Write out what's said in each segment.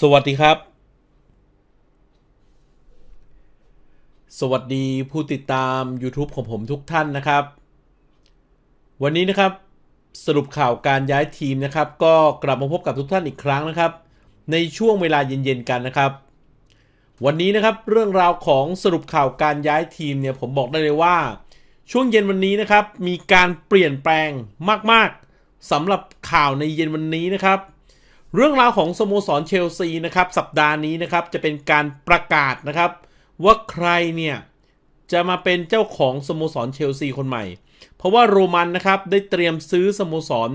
สวัสดีครับ สวัสดีผู้ติดตาม YouTube ของผมทุกท่านนะครับ วันนี้นะครับ สรุปข่าวการย้ายทีมนะครับ ก็กลับมาพบกับทุกท่านอีกครั้งนะครับ ในช่วงเวลาเย็นๆกันนะครับ วันนี้นะครับเรื่องราวของสรุปข่าวการย้ายทีมเนี่ยผมบอกได้เลยว่า ช่วงเย็นวันนี้นะครับ มีการเปลี่ยนแปลงมากๆสำหรับข่าวในเย็นวันนี้นะครับเรื่องราวของสโมสรเชลซีนะครับสัปดาห์นี้นะครับจะเป็นการประกาศนะครับ ว่าใครเนี่ยจะมาเป็นเจ้าของสโมสรเชลซีคนใหม่ เพราะว่าโรมันนะครับ ได้เตรียมซื้อสโมสร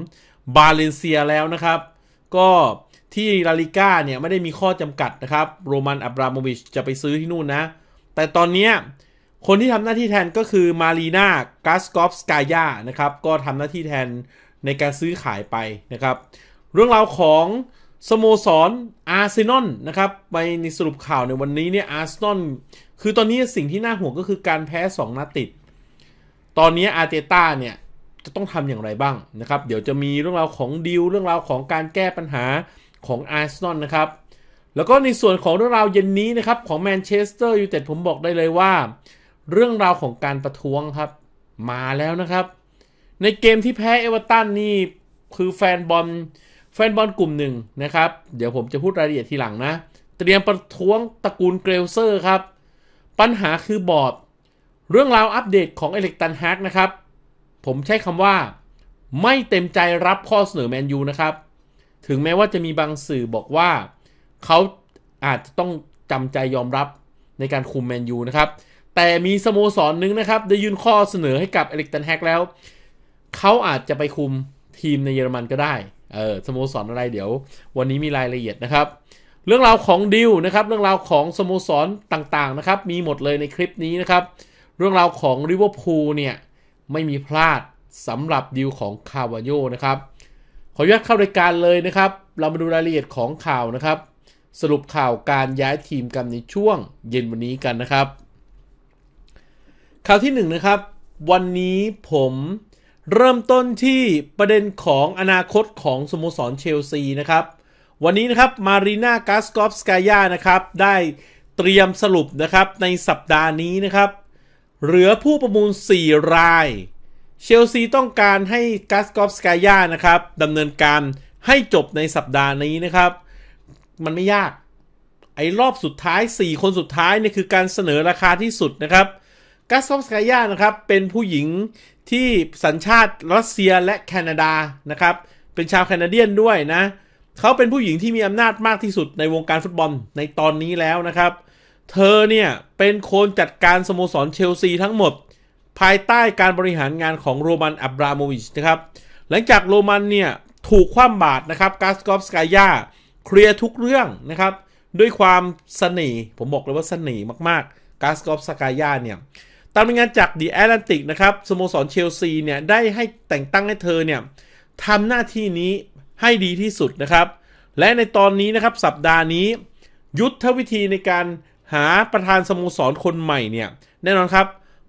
บาเลนเซียแล้วนะครับก็ที่ลาลิก้าเนี่ยไม่ได้มีข้อจำกัดนะครับโรมันอับราโมวิชจะไปซื้อที่นู่นนะ แต่ตอนนี้คนที่ทำหน้าที่แทนก็คือมารีนากาสกอฟสกายานะครับก็ทำหน้าที่แทนในการซื้อขายไปนะครับเรื่องราวของสโมสรอาร์เซนอลนะครับไปในสรุปข่าวในวันนี้เนี่ยอาร์เซนอลคือตอนนี้สิ่งที่น่าห่วงก็คือการแพ้ 2นัดติด ตอนนี้อาร์เตต้าเนี่ยจะต้องทำอย่างไรบ้างนะครับเดี๋ยวจะมีเรื่องราวของดิวเรื่องราวของการแก้ปัญหาของอาร์เซนอลนะครับแล้วก็ในส่วนของเรื่องราวเย็นนี้นะครับ ของแมนเชสเตอร์ยูไนเต็ดผมบอกได้เลยว่า เรื่องราวของการประท้วงครับมาแล้วนะครับในเกมที่แพ้เอเวอร์ตันนี่คือแฟนบอลแฟนบอลกลุ่มหนึ่งนะครับ เดี๋ยวผมจะพูดรายละเอียดทีหลังนะ เตรียมประท้วงตระกูลเกรลเซอร์ครับ ปัญหาคือบอร์ดเรื่องราวอัปเดตของเอเล็กตันฮากนะครับ ผมใช้คำว่าไม่เต็มใจรับข้อเสนอแมนยูนะครับ ถึงแม้ว่าจะมีบางสื่อบอกว่าเขาอาจจะต้องจำใจยอมรับในการคุมแมนยูนะครับ แต่มีสโมสรนนึงนะครับได้ยื่นข้อเสนอให้กับเอเล็กตันแฮกแล้วเขาอาจจะไปคุมทีมในเยอรมันก็ได้เออสโมสรออะไรเดี๋ยว วันนี้มีรายละเอียดนะครับ เรื่องราวของดิวนะครับเรื่องราวของสโมสรต่างๆนะครับ มีหมดเลยในคลิปนี้นะครับ เรื่องราวของริเวอร์พูลเนี่ยไม่มีพลาดสำหรับดิวของคาวาโยนะครับขออนุญาตเข้ารายการเลยนะครับ เรามาดูรายละเอียดของข่าวนะครับ สรุปข่าวการย้ายทีมกันในช่วงเย็นวันนี้กันนะครับ ข่าวที่ 1นนะครับวันนี้ผมเริ่มต้นที่ประเด็นของอนาคตของสโมสรเชลซีนะครับวันนี้นะครับมารีนากาสกอฟสกายานะครับได้เตรียมสรุปนะครับในสัปดาห์นี้นะครับ เหลือผู้ประมูล 4 รายเชลซีต้องการให้กาสกอฟสกายานะครับดำเนินการให้จบในสัปดาห์นี้นะครับ มันไม่ยาก ไอ้รอบสุดท้าย 4 คนสุดท้ายนี่คือการเสนอราคาที่สุดนะครับกาสกอฟสกายานะครับเป็นผู้หญิงที่สัญชาติรัสเซียและแคนาดา นะครับ เป็นชาวแคนาเดียนด้วยนะเขาเป็นผู้หญิงที่มีอำนาจมากที่สุดในวงการฟุตบอลในตอนนี้แล้วนะครับ เธอเนี่ยเป็นคนจัดการสโมสรเชลซีทั้งหมดภายใต้การบริหารงานของโรมันอับราโมวิชนะครับ หลังจากโรมันเนี่ยถูกคว่ำบาตรนะครับกาสกอฟสกายาเคลียร์ทุกเรื่องนะครับ ด้วยความสนิผมบอกเลยว่าสนิมากๆกาสกอฟสกายาเนี่ยตามรายงานจาก The Atlantic นะครับสโมสรเชลซีเนี่ยได้ให้แต่งตั้งให้เธอเนี่ยทำหน้าที่นี้ให้ดีที่สุดนะครับ และในตอนนี้นะครับ สัปดาห์นี้ ยุทธวิธีในการหาประธานสโมสรคนใหม่เนี่ยแน่นอนครับ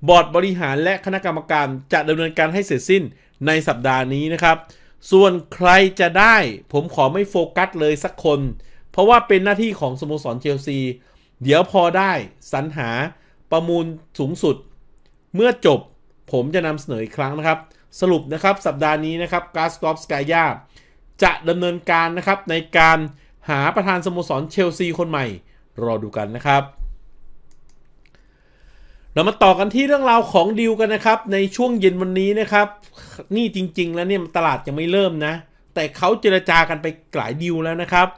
บอร์ดบริหารและคณะกรรมการจะดำเนินการให้เสร็จสิ้นในสัปดาห์นี้นะครับ ส่วนใครจะได้ ผมขอไม่โฟกัสเลยสักคน เพราะว่าเป็นหน้าที่ของสโมสรเชลซีเดี๋ยวพอได้สรรหาประมูลสูงสุดเมื่อจบผมจะนำเสนออีกครั้งนะครับ สรุปนะครับสัปดาห์นี้นะครับกาสกอฟสกายาจะดำเนินการนะครับในการหาประธานสโมสรเชลซีคนใหม่รอดูกันนะครับ เรามาต่อกันที่เรื่องราวของดิวกันนะครับ ในช่วงเย็นวันนี้นะครับ นี่จริง ๆ แล้วเนี่ยตลาดยังไม่เริ่มนะ แต่เขาเจรจากันไปหลายดิวแล้วนะครับ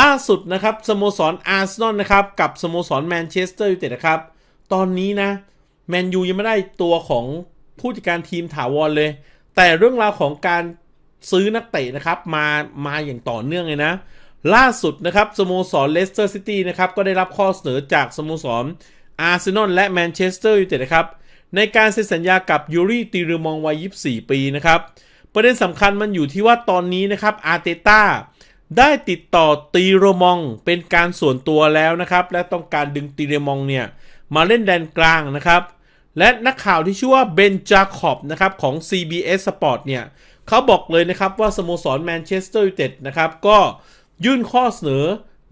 ล่าสุดนะครับสโมสรอาร์เซนอลนะครับกับสโมสรแมนเชสเตอร์ยูไนเต็ดนะครับ ตอนนี้นะเแมนยูยังไม่ได้ตัวของผู้จัดการทีมถาวรเลย แต่เรื่องราวของการซื้อนักเตะนะครับมามาอย่างต่อเนื่องเลยนะ ล่าสุดนะครับสโมสรเลสเตอร์ซิตี้นะครับ ก็ได้รับข้อเสนอจากสโมสรอาร์เซนอลและแมนเชสเตอร์ยูไนเต็ดนะครับ ในการเซ็นสัญญากับยูรีติรูมองวัย24 ปีนะครับ ประเด็นสำคัญมันอยู่ที่ว่าตอนนี้นะครับอาร์เตต้าได้ติดต่อติรรมองเป็นการส่วนตัวแล้วนะครับ และต้องการดึงติรรมองเนี่ยมาเล่นแดนกลางนะครับและนักข่าวที่ชื่อว่าเบนจาคอบนะครับของ CBS Sport เนี่ยเขาบอกเลยนะครับว่า สโมสรแมนเชสเตอร์ยูไนเต็ดนะครับ ก็ยื่นข้อเสนอ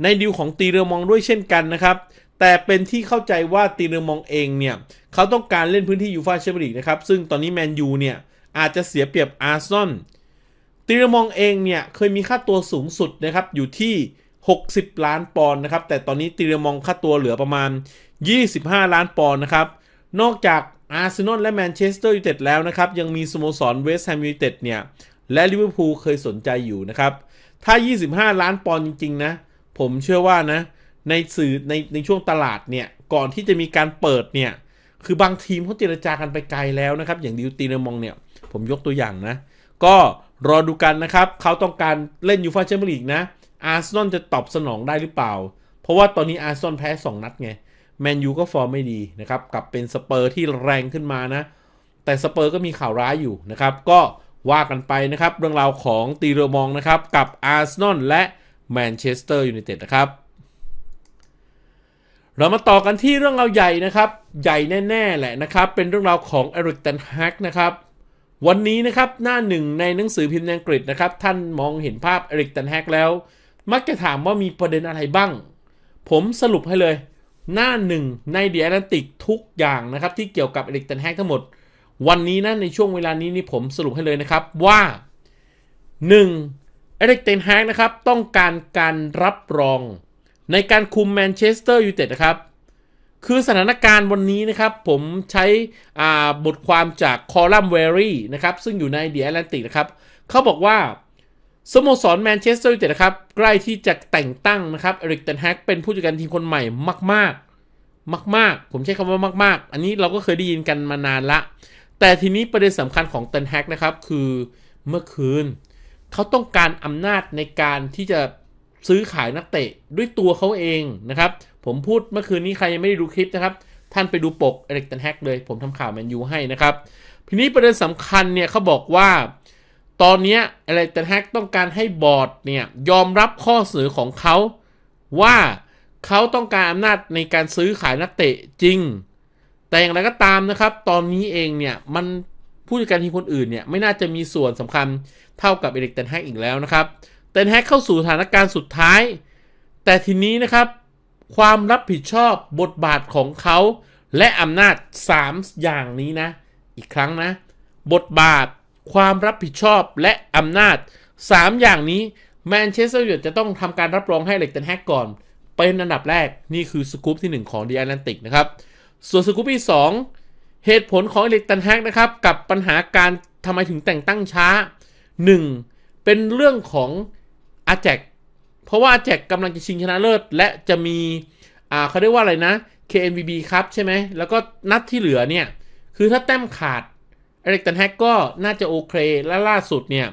ในดิวของตีเรือมองด้วยเช่นกันนะครับ แต่เป็นที่เข้าใจว่าตีเรือมองเองเนี่ยเขาต้องการเล่นพื้นที่ยูฟาแชมเปี้ยนลีกนะครับ ซึ่งตอนนี้แมนยูเนี่ยอาจจะเสียเปรียบอาร์ซอนตีเรือมองเองเนี่ยเคยมีค่าตัวสูงสุดนะครับอยู่ที่ 60 ล้านปอนด์นะครับแต่ตอนนี้ตีเรือมองค่าตัวเหลือประมาณ 25 ล้านปอนด์นะครับนอกจากอาร์เซนอลและแมนเชสเตอร์ยูไนเต็ดแล้วนะครับ ยังมีสโมสรเวสต์แฮมยูไนเต็ดเนี่ย และลิเวอร์พูลเคยสนใจอยู่นะครับ ถ้า 25 ล้านปอนด์จริง ๆ นะ ผมเชื่อว่านะในสื่อในในช่วงตลาดเนี่ย ก่อนที่จะมีการเปิดเนี่ย คือบางทีมเขาเจรจากันไปไกลแล้วนะครับ อย่างดิวตีเนมองเนี่ย ผมยกตัวอย่างนะ ก็รอดูกันนะครับเขาต้องการเล่นยูฟ่าแชมเปี้ยนลีกนะอาร์เซนอลจะตอบสนองได้หรือเปล่าเพราะว่าตอนนี้อาร์เซนอลแพ้2 นัดไงแมนยูก็ฟอร์มไม่ดีนะครับกลับเป็นสเปอร์ที่แรงขึ้นมานะ แต่สเปอร์ก็มีข่าวร้ายอยู่นะครับ ก็ว่ากันไปนะครับ เรื่องราวของตีเรมองนะครับ กับอาร์เซนอลและแมนเชสเตอร์ยูไนเต็ดนะครับ เรามาต่อกันที่เรื่องราวใหญ่นะครับ ใหญ่แน่ๆ แหละนะครับ เป็นเรื่องราวของเอริกตันฮักนะครับ วันนี้นะครับ หน้าหนึ่งในหนังสือพิมพ์อังกฤษนะครับ ท่านมองเห็นภาพเอริกตันแฮกแล้ว มักจะถามว่ามีประเด็นอะไรบ้าง ผมสรุปให้เลยหน้าหนึ่งในเดียร์แลนติกทุกอย่างนะครับที่เกี่ยวกับเอลิกตันแฮกทั้งหมด วันนี้นะในช่วงเวลานี้นี่ผมสรุปให้เลยนะครับว่า 1. เอริกเตนแฮกนะครับต้องการการรับรองในการคุมแมนเชสเตอร์ยูไนเต็ดนะครับ คือสถานการณ์วันนี้นะครับผมใช้บทความจากคอลัมน์เวรี่นะครับ ซึ่งอยู่ในเดียร์แลนติกนะครับ เขาบอกว่าสโมสรแมนเชสเตอร์ยูไนเต็ดนะครับ ใกล้ที่จะแต่งตั้งนะครับเอริกเตนแฮกเป็นผู้จัดการทีมคนใหม่มาก ๆมากๆ ผมใช้คำว่ามาก ๆ อันนี้เราก็เคยได้ยินกันมานานละ แต่ทีนี้ประเด็นสำคัญของเตนแฮกนะครับ คือเมื่อคืน เขาต้องการอำนาจในการที่จะซื้อขายนักเตะด้วยตัวเขาเองนะครับ ผมพูดเมื่อคืนนี้ใครยังไม่ได้ดูคลิปนะครับท่านไปดูปกเอริกเตนแฮกเลย ผมทำข่าวแมนยูให้นะครับทีนี้ประเด็นสำคัญเนี่ยเขาบอกว่าตอนนี้อะไรแต่แฮกต้องการให้บอร์ดเนี่ย ยอมรับข้อเสนอของเขาว่าเขาต้องการอำนาจในการซื้อขายนักเตะจริง แต่อย่างไรก็ตามนะครับ ตอนนี้เองเนี่ย มันผู้จัดการทีมคนอื่นเนี่ย ไม่น่าจะมีส่วนสำคัญเท่ากับเอริกเตนแฮกอีกแล้วนะครับเตนแฮกเข้าสู่สถานการณ์สุดท้าย แต่ทีนี้นะครับ ความรับผิดชอบบทบาทของเขาและอำนาจ 3 อย่างนี้นะอีกครั้งนะบทบาทความรับผิดชอบและอำนาจ 3 อย่างนี้แมนเชสเตอร์ยูไนเต็ดจะต้องทำการรับรองให้เล็กเตนแฮกก่อนเป็นอันดับแรกนี่คือสกู๊ปที่ 1 ของดิแอตแลนติกนะครับ ส่วนสกู๊ปที่ 2 เหตุผลของเล็กเตนแฮกนะครับ กับปัญหาการทำไมถึงแต่งตั้งช้า 1. เป็นเรื่องของอาแจกเพราะว่าอาแจกกำลังจะชิงชนะเลิศและจะมีอ่าเขาเรียกว่าอะไรนะ k m v b ครับใช่ไหมแล้วก็นัดที่เหลือเนี่ยคือถ้าแต้มขาดเริกตันแฮกก็น่าจะโอเคและล่าสุดเนี่ย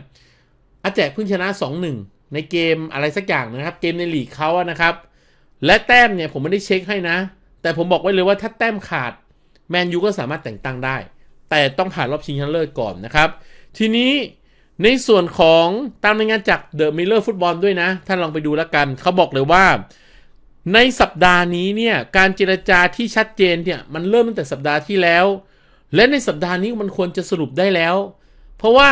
อาแจกเพิ่งชนะ 2-1 ในเกมอะไรสักอย่างนะครับ เกมในลีกเขานะครับ และแต้มเนี่ยผมไม่ได้เช็คให้นะ แต่ผมบอกไว้เลยว่าถ้าแต้มขาด แมนยูก็สามารถแต่งตั้งได้ แต่ต้องผ่านรอบชิงชนะเลิศก่อนนะครับ ทีนี้ในส่วนของตามรายงานจากเดอะมิลเลอร์ฟุตบอลด้วยนะ ท่านลองไปดูแล้วกัน เขาบอกเลยว่า ในสัปดาห์นี้เนี่ยการเจรจาที่ชัดเจนเนี่ยมันเริ่มตั้งแต่สัปดาห์ที่แล้วและในสัปดาห์นี้มันควรจะสรุปได้แล้ว เพราะว่า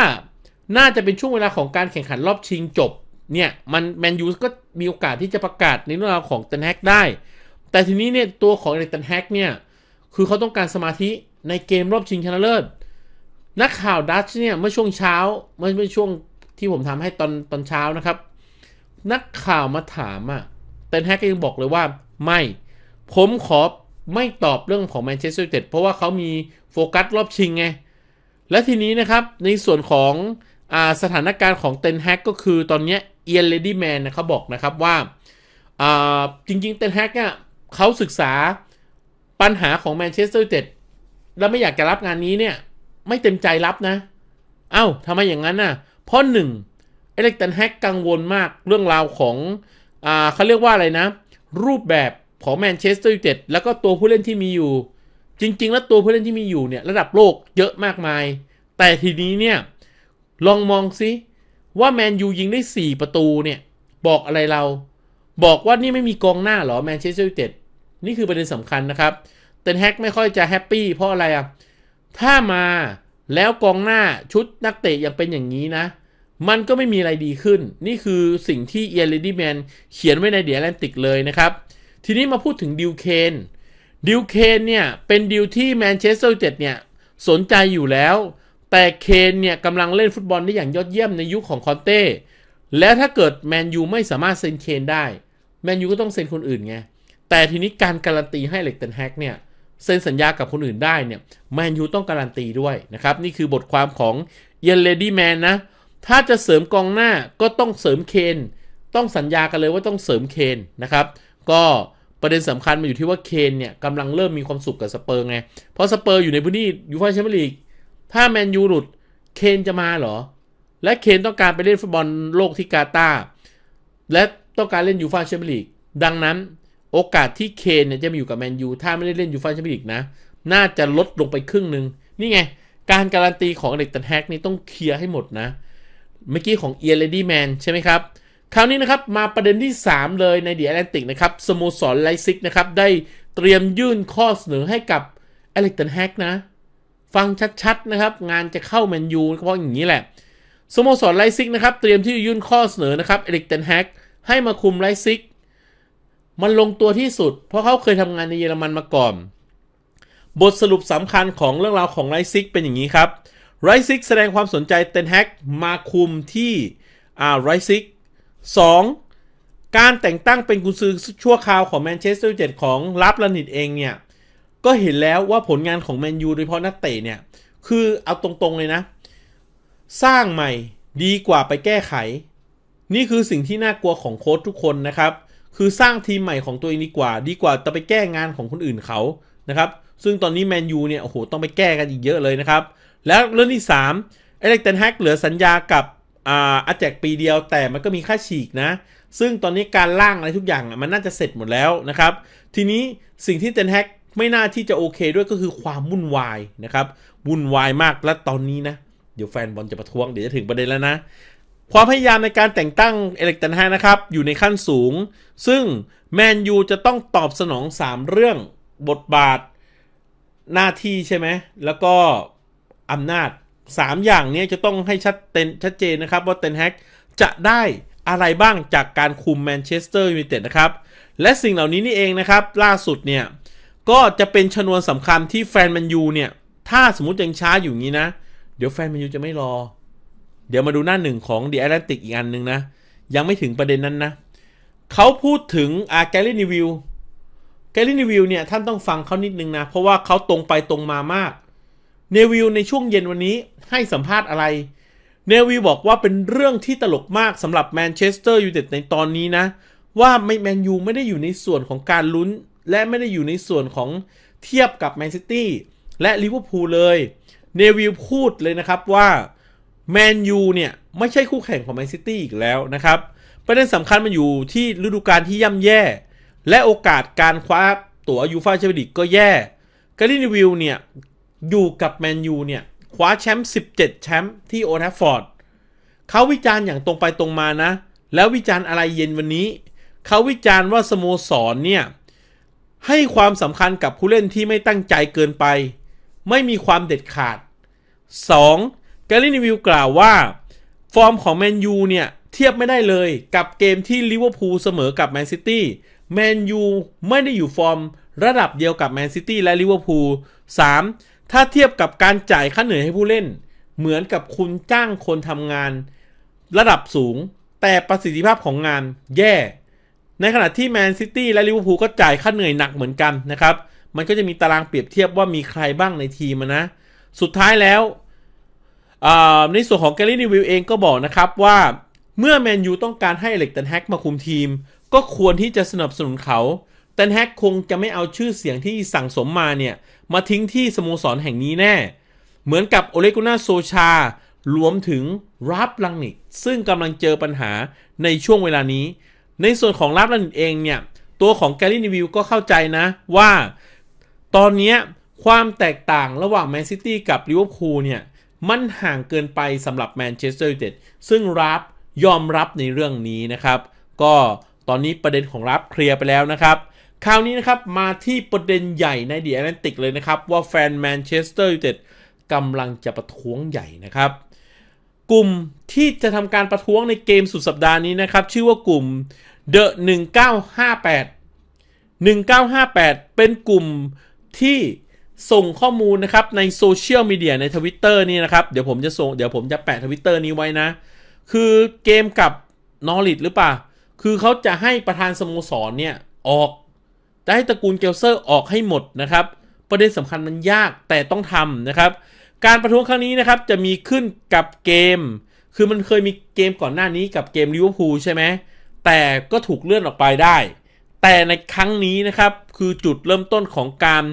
น่าจะเป็นช่วงเวลาของการแข่งขันรอบชิงจบ เนี่ยมันแมนยูก็มีโอกาสที่จะประกาศในเรื่องราวของตันแฮกได้ แต่ทีนี้เนี่ยตัวของในตันแฮกเนี่ย คือเขาต้องการสมาธิในเกมรอบชิงชนะเลิศ นักข่าวดัชเนี่ยเมื่อช่วงเช้า เมื่อเมื่อช่วงที่ผมทำให้ตอนตอนเช้านะครับ นักข่าวมาถามอะ่ะตันแฮกก็ยังบอกเลยว่าไม่ผมขอไม่ตอบเรื่องของแมนเชสเตอร์ยูไนเต็ดเพราะว่าเขามี โฟกัสรอบชิงไง และทีนี้นะครับในส่วนของอสถานการณ์ของเตนแฮกก็คือตอนนี้เอียนเลดี้แมนนะครับบอกนะครับว่าจริงๆเตนแฮกเนี่ยเขาศึกษาปัญหาของแมนเชสเตอร์ยูไนเต็ดแล้วไม่อยากจะรับงานนี้เนี่ยไม่เต็มใจรับนะ เอา้าทำไมอย่างนั้นน่ะเพราะหนึ่งเอเล็กตันแฮกกังวลมากเรื่องราวของอเขาเรียกว่าอะไรนะรูปแบบของแมนเชสเตอร์ยูไนเต็ดแล้วก็ตัวผู้เล่นที่มีอยู่ จริงๆ แล้ว ตัวผู้เล่นที่มีอยู่เนี่ย ระดับโลกเยอะมากมาย แต่ทีนี้เนี่ยลองมองซิ ว่าแมนยูยิงได้4 ประตูเนี่ยบอกอะไรเรา บอกว่านี่ไม่มีกองหน้าหรอแมนเชสเตอร์ยูไนเต็ดนี่คือประเด็นสำคัญนะครับเตนแฮกไม่ค่อยจะแฮปปี้เพราะอะไรอ่ะถ้ามาแล้วกองหน้าชุดนักเตะยังเป็นอย่างนี้นะ มันก็ไม่มีอะไรดีขึ้น นี่คือสิ่งที่เอเลดี้แมนเขียนไว้ในเดียแลนติกเลยนะครับทีนี้มาพูดถึงดิวเคนดิวเคนเนี่ย เป็นดิวที่แมนเชสเตอร์ยูเจ็ดเนี่ย สนใจอยู่แล้ว แต่เคนเนี่ยกำลังเล่นฟุตบอลได้อย่างยอดเยี่ยมในยุคขของคอนเต้แล้วถ้าเกิดแมนยูไม่สามารถเซ็นเคนได้แมนยูก็ต้องเซ็นคนอื่นไง แต่ทีนี้การการันตีให้เล็กเตนแฮกเนี่ยเซ็นสัญญากับคนอื่นได้เนี่ยแมนยูต้องการันตีด้วยนะครับ นี่คือบทความของเยนเลดี้แมนนะถ้าจะเสริมกองหน้าก็ต้องเสริมเคนต้องสัญญากันเลยว่าต้องเสริมเคนนะครับก็ประเด็นสำคัญมันอยู่ที่ว่าเคนเนี่ยกำลังเริ่มมีความสุขกับสเปอร์ไง เพราะสเปอร์อยู่ในพื้นที่ยูฟ่าแชมเปี้ยนลีก ถ้าแมนยูหลุดเคนจะมาเหรอ และเคนต้องการไปเล่นฟุตบอลโลกที่กาตาร์และต้องการเล่นยูฟ่าแชมเปี้ยนลีก ดังนั้นโอกาสที่เคนเนี่ยจะมาอยู่กับแมนยูถ้าไม่ได้เล่นยูฟ่าแชมเปี้ยนลีกนะ น่าจะลดลงไปครึ่งหนึ่งนี่ไงการการันตีของเด็กตันแฮกนี่ต้องเคลียร์ให้หมดนะ เมื่อกี้ของเอียร์เลดี้แมนใช่ไหมครับคราวนี้นะครับ มาประเด็นที่ 3 เลยในเดียแอตแลนติกนะครับสโมสรไลซิกนะครับ ได้เตรียมยื่นข้อเสนอให้กับเอล็กตันแฮกนะ ฟังชัด ๆ นะครับ งานจะเข้าแมนยูเพราะอย่างนี้แหละสโมสรไลซิกนะครับ เตรียมที่จะยื่นข้อเสนอนะครับเอล็กตันแฮกให้มาคุมไลซิก มันลงตัวที่สุด เพราะเขาเคยทำงานในเยอรมันมาก่อน บทสรุปสำคัญของเรื่องราวของไลซิกเป็นอย่างนี้ครับ ไลซิกแสดงความสนใจเตนแฮกมาคุมที่อ่าไลซิก 2. การแต่งตั้งเป็นกุนซือชั่วคราวของแมนเชสเตอร์ยูไนเต็ดของลับลานิดเองเนี่ย ก็เห็นแล้วว่าผลงานของแมนยูโดยเฉพาะนักเตะเนี่ย คือเอาตรงๆเลยนะ สร้างใหม่ดีกว่าไปแก้ไข นี่คือสิ่งที่น่ากลัวของโค้ชทุกคนนะครับ คือสร้างทีมใหม่ของตัวเองดีกว่าดีกว่าจะไปแก้งานของคนอื่นเขานะครับซึ่งตอนนี้แมนยูเนี่ยโอ้โหต้องไปแก้กันอีกเยอะเลยนะครับแล้วเรื่องที่3เอเล็กเตนแฮกเหลือสัญญากับอ่าอจแจกปีเดียวแต่มันก็มีค่าฉีกนะ ซึ่งตอนนี้การล่างอะไรทุกอย่างมันน่าจะเสร็จหมดแล้วนะครับทีนี้สิ่งที่เตนแฮกไม่น่าที่จะโอเค ด้วยก็คือความวุ่นวายนะครับวุ่นวายมากและตอนนี้นะเดี๋ยวแฟนบอลจะประท้วงเดี๋ยวจะถึงประเด็นแล้วนะความพยายามในการแต่งตั้งเอเล็กตันแฮนะครับอยู่ในขั้นสูง ซึ่งแมนยูจะต้องตอบสนอง 3 เรื่องบทบาทหน้าที่ใช่ไหมแล้วก็อำนาจสามอย่างนี้จะต้องให้ชัดเจนชัดเจนนะครับว่าเตนแฮกจะได้อะไรบ้างจากการคุมแมนเชสเตอร์ยูไนเต็ดนะครับ และสิ่งเหล่านี้นี่เองนะครับล่าสุดเนี่ย ก็จะเป็นชนวนสำคัญที่แฟนแมนยูเนี่ย ถ้าสมมติยังช้าอยู่งี้นะ เดี๋ยวแฟนแมนยูจะไม่รอ เดี๋ยวมาดูหน้าหนึ่งของ The Atlantic อีกอันหนึ่งนะ ยังไม่ถึงประเด็นนั้นนะเขาพูดถึงอาแกลิีนิวิลแกลิีนิวิลเนี่ยท่านต้องฟังเขานิดนึงนะเพราะว่าเขาตรงไปตรงมามากเนวิลในช่วงเย็นวันนี้ให้สัมภาษณ์อะไร เนวิลบอกว่าเป็นเรื่องที่ตลกมากสำหรับแมนเชสเตอร์ยูไนเต็ดในตอนนี้นะ ว่าไม่แมนยูไม่ได้อยู่ในส่วนของการลุ้น และไม่ได้อยู่ในส่วนของเทียบกับแมนซิตี้และลิเวอร์พูลเลย เนวิลพูดเลยนะครับว่าแมนยูเนี่ย ไม่ใช่คู่แข่งของแมนซิตี้อีกแล้วนะครับ ประเด็นสำคัญมันอยู่ที่ฤดูกาลที่ย่ำแย่ และโอกาสการคว้าตั๋วยูฟ่าแชมเปี้ยนส์ลีกก็แย่ การินวิลเนี่ยอยู่กับแมนยูเนี่ยคว้าแชมป์17 แชมป์ที่โอทัฟฟอร์ดเขาวิจารณ์อย่างตรงไปตรงมานะ แล้ววิจารณ์อะไรเย็นวันนี้ เขาวิจารณ์ว่าสโมสรเนี่ย ให้ความสำคัญกับผู้เล่นที่ไม่ตั้งใจเกินไป ไม่มีความเด็ดขาด 2. แกลลีนิวิวกล่าวว่า ฟอร์มของแมนยูเนี่ย เทียบไม่ได้เลยกับเกมที่ลิเวอร์พูลเสมอกับแมนซิตี้แมนยูไม่ได้อยู่ฟอร์ม ระดับเดียวกับแมนซิตี้และลิเวอร์พูล 3. ถ้าเทียบกับการจ่ายค่าเหนื่อยให้ผู้เล่น เหมือนกับคุณจ้างคนทำงานระดับสูงแต่ประสิทธิภาพของงานแย่ ในขณะที่แมนซิตี้และลิเวอร์พูลก็จ่ายค่าเหนื่อยหนักเหมือนกันนะครับ มันก็จะมีตารางเปรียบเทียบว่ามีใครบ้างในทีมนะ สุดท้ายแล้ว ในส่วนของแกลลี่นิวิลเองก็บอกนะครับว่าเมื่อแมนยูต้องการให้เล็กตันแฮกมาคุมทีม ก็ควรที่จะสนับสนุนเขาตันแฮกคงจะไม่เอาชื่อเสียงที่สั่งสมมาเนี่ยมาทิ้งที่สโมสรแห่งนี้แน่ เหมือนกับโอเลกุนาโซชา รวมถึงรับลังนิกซึ่งกำลังเจอปัญหาในช่วงเวลานี้ ในส่วนของรับลังนิกเองเนี่ย ตัวของแกลลี่นิวิลก็เข้าใจนะว่า ตอนนี้ความแตกต่างระหว่างแมนซิตี้กับลิเวอร์พูลเนี่ย มันห่างเกินไปสำหรับแมนเชสเตอร์ยูไนเต็ด ซึ่งรับยอมรับในเรื่องนี้นะครับ ก็ตอนนี้ประเด็นของรับเคลียร์ไปแล้วนะครับคราวนี้นะครับมาที่ประเด็นใหญ่ในเดียแลนติกเลยนะครับ ว่าแฟนแมนเชสเตอร์ยูไนเต็ดกำลังจะประท้วงใหญ่นะครับ กลุ่มที่จะทำการประท้วงในเกมสุดสัปดาห์นี้นะครับ ชื่อว่ากลุ่ม The 1958 1958 เป็นกลุ่มที่ส่งข้อมูลนะครับ ในโซเชียลมีเดียในทวิตเตอร์นี่นะครับ เดี๋ยวผมจะส่งเดี๋ยวผมจะแปะทวิตเตอร์นี้ไว้นะ คือเกมกับนอริดหรือเปล่าคือเขาจะให้ประธานสโมสรเนี่ยออกจะให้ตระกูลเกลเซอร์ออกให้หมดนะครับ ประเด็นสำคัญมันยากแต่ต้องทำนะครับ การประท้วงครั้งนี้นะครับจะมีขึ้นกับเกม คือมันเคยมีเกมก่อนหน้านี้กับเกมลิเวอร์พูลใช่ไหมแต่ก็ถูกเลื่อนออกไปได้ แต่ในครั้งนี้นะครับคือจุดเริ่มต้นของการ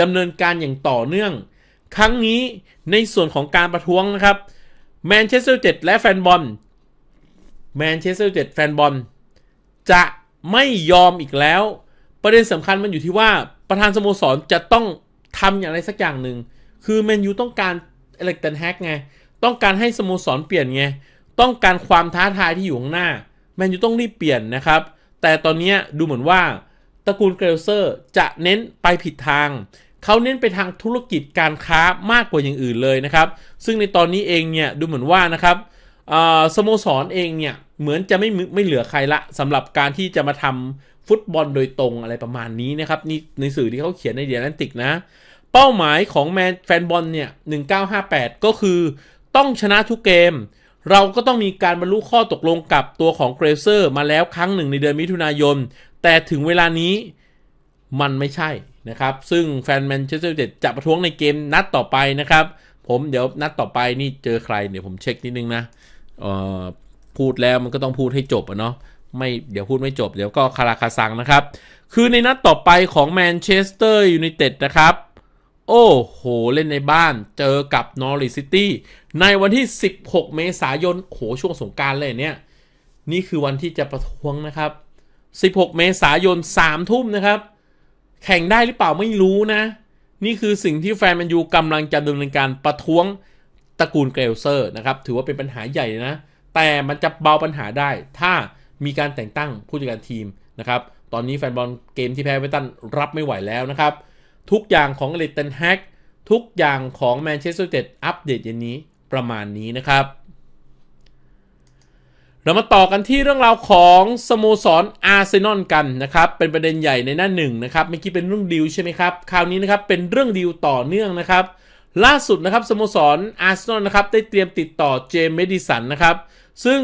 ดำเนินการอย่างต่อเนื่อง ครั้งนี้ในส่วนของการประท้วงนะครับแมนเชสเตอร์เจ็ดและแฟนบอลแมนเชสเตอร์เจ็ดแฟนบอลจะไม่ยอมอีกแล้วประเด็นสำคัญมันอยู่ที่ว่าประธานสโมสรจะต้องทำอย่างไรสักอย่างหนึ่งคือแมนยูต้องการเอเล็กตันแฮกไง ต้องการให้สโมสรเปลี่ยนไง ต้องการความท้าทายที่อยู่ข้างหน้า แมนยูต้องรีบเปลี่ยนนะครับ แต่ตอนนี้ดูเหมือนว่า ตระกูลเกรลเซอร์จะเน้นไปผิดทาง เขาเน้นไปทางธุรกิจการค้ามากกว่าอย่างอื่นเลยนะครับ ซึ่งในตอนนี้เองเนี่ยดูเหมือนว่านะครับสโมสรเองเนี่ยเหมือนจะไม่ไม่เหลือใครละสำหรับการที่จะมาทำฟุตบอลโดยตรงอะไรประมาณนี้นะครับนี่ในสื่อที่เขาเขียนในเดียร์แลนติกนะ เป้าหมายของแมนแฟนบอลเนี่ย 1958 ก็คือ ต้องชนะทุกเกม เราก็ต้องมีการบรรลุข้อตกลงกับตัวของเกรเซอร์มาแล้วครั้งหนึ่งในเดือนมิถุนายน แต่ถึงเวลานี้มันไม่ใช่นะครับ ซึ่งแฟนแมนเชสเตอร์เต็ดจะประท้วงในเกมนัดต่อไปนะครับ ผมเดี๋ยวนัดต่อไปนี่เจอใครเดี๋ยวผมเช็คนิดนึงนะพูดแล้วมันก็ต้องพูดให้จบอะเนาะไม่เดี๋ยวพูดไม่จบ เดี๋ยวก็คาราคาซังนะครับ คือในนัดต่อไปของแมนเชสเตอร์ยูไนเต็ดนะครับ โอ้โห เล่นในบ้านเจอกับนอริซิตี้ในวันที่ 16 เมษายนโหช่วงสงการเลยเนี่ย นี่คือวันที่จะประท้วงนะครับ 16 เมษายน3ทุ่มนะครับ แข่งได้หรือเปล่าไม่รู้นะ นี่คือสิ่งที่แฟนแมนยูกำลังจะดำเนินการประท้วง ตระกูลเกลเซอร์นะครับถือว่าเป็นปัญหาใหญ่นะ แต่มันจะเบาปัญหาได้ถ้ามีการแต่งตั้งผู้จัดการทีมนะครับ ตอนนี้แฟนบอลเกมที่แพ้ไวตันรับไม่ไหวแล้วนะครับ ทุกอย่างของเลตันแฮกทุกอย่างของแมนเชสเตอร์ยูไนเต็ดอัปเดตยันนี้ประมาณนี้นะครับ เรามาต่อกันที่เรื่องราวของสโมสรอาร์เซนอลกันนะครับ เป็นประเด็นใหญ่ในหน้าหนึ่งนะครับเมื่อกี้เป็นเรื่องดีลใช่ไหมครับ คราวนี้นะครับเป็นเรื่องดีลต่อเนื่องนะครับ ล่าสุดนะครับสโมสรอาร์เซนอลนะครับได้เตรียมติดต่อเจมส์เมดิสันนะครับ ซึ่ง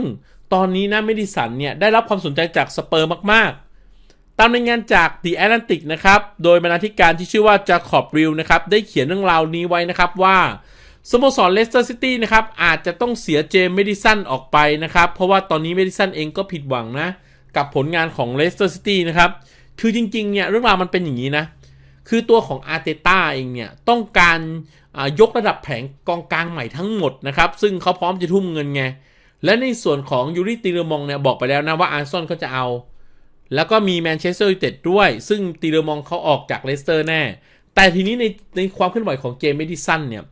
ตอนนี้นะเมดิสันเนี่ยได้รับความสนใจจากสเปอร์มาก ๆ ตามรายงานจาก The Atlantic นะครับ โดยบรรณาธิการที่ชื่อว่า จาคอบริลนะครับ ได้เขียนเรื่องราวนี้ไว้นะครับว่าสโมสรเลสเตอร์ซิตี้นะครับ อาจจะต้องเสียเจมเมดิสันออกไปนะครับ เพราะว่าตอนนี้เมดิสันเองก็ผิดหวังนะ กับผลงานของเลสเตอร์ซิตี้นะครับ คือจริง ๆ เนี่ยเรื่องราวมันเป็นอย่างนี้นะคือตัวของอาร์เตต้าเองเนี่ยต้องการยกระดับแผงกองกลางใหม่ทั้งหมดนะครับซึ่งเขาพร้อมจะทุ่มเงินไงและในส่วนของยูริติเลมองเนี่ยบอกไปแล้วนะว่าอาร์ซอนเขาจะเอาแล้วก็มีแมนเชสเตอร์ยูไนเต็ดด้วยซึ่งติเลมองเขาออกจากเลสเตอร์แน่แต่ทีนี้ในในความเคลื่อนไหวของเจมส์ดิสันเนี่ย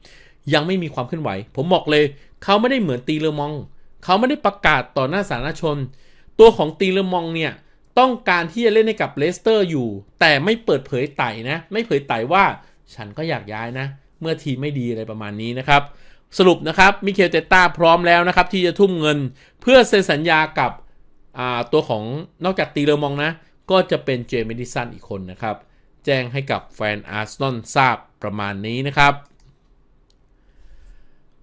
ยังไม่มีความเคลื่อนไหว ผมบอกเลย เขาไม่ได้เหมือนตีเลมอง เขาไม่ได้ประกาศต่อหน้าสาธารณชนตัวของตีเลมองเนี่ยต้องการที่จะเล่นให้กับเลสเตอร์อยู่ แต่ไม่เปิดเผยไต่นะ ไม่เผยไต่ว่าฉันก็อยากย้ายนะ เมื่อทีไม่ดีอะไรประมาณนี้นะครับสรุปนะครับมิเคลเตต้าพร้อมแล้วนะครับที่จะทุ่มเงินเพื่อเซ็นสัญญากับตัวของนอกจากตีเลอมองนะ ก็จะเป็นเจมิดิสันอีกคนนะครับแจ้งให้กับแฟนอาร์เซนอลทราบประมาณนี้นะครับ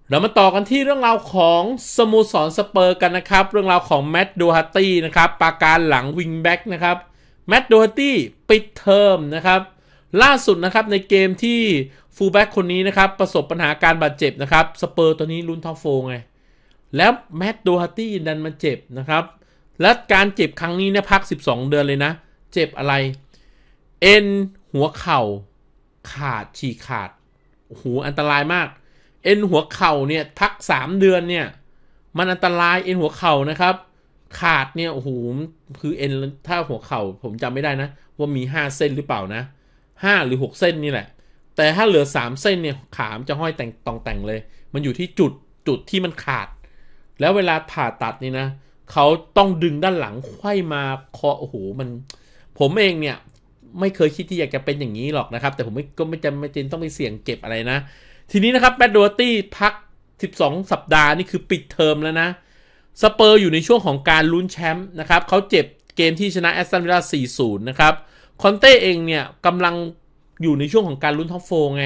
เรามาต่อกันที่เรื่องราวของสโมสรสเปอร์กันนะครับ เรื่องราวของแมตต์ดูฮัตตี้นะครับปาการหลังวิงแบ็กนะครับแมตต์ดูฮัตตี้ปิดเทอมนะครับล่าสุดนะครับในเกมที่ฟูลแบ็กคนนี้นะครับ ประสบปัญหาการบาดเจ็บนะครับสเปอร์ตัวนี้ลุ้นท็อปโฟงไง แล้วแมตต์โดฮาตตี้ดันมาเจ็บนะครับ และการเจ็บครั้งนี้เนี่ยพัก 12 เดือนเลยนะ เจ็บอะไรเอ็นหัวเข่า ขาดฉีกขาดโอ้โหอันตรายมากเอ็นหัวเข่าเนี่ยพัก 3 เดือนเนี่ยมันอันตรายเอ็นหัวเข่านะครับขาดเนี่ยโอ้โหคือเอ็นถ้าหัวเข่าผมจำไม่ได้นะว่ามี 5เส้นหรือเปล่านะห้าหรือหกเส้นนี่แหละ แต่ถ้าเหลือสามเส้นเนี่ย ขามจะห้อยแต่งตองแต่งเลย มันอยู่ที่จุดจุดที่มันขาด แล้วเวลาผ่าตัดนี่นะ เขาต้องดึงด้านหลังไขว้มาเคะโอ้โหมัน ผมเองเนี่ย ไม่เคยคิดที่อยากจะเป็นอย่างนี้หรอกนะครับ แต่ผมไม่ก็ไม่จำไม่จนต้องไปเสี่ยงเจ็บอะไรนะ ทีนี้นะครับแบดดูตี้พัก12 สัปดาห์นี่คือปิดเทอมแล้วนะสเปอร์อยู่ในช่วงของการลุ้นแชมป์นะครับเขาเจ็บเกมที่ชนะแอสตันวิลล่า40นะครับคอนเต้เองเนี่ยกำลังอยู่ในช่วงของการลุ้นท็อปโฟไง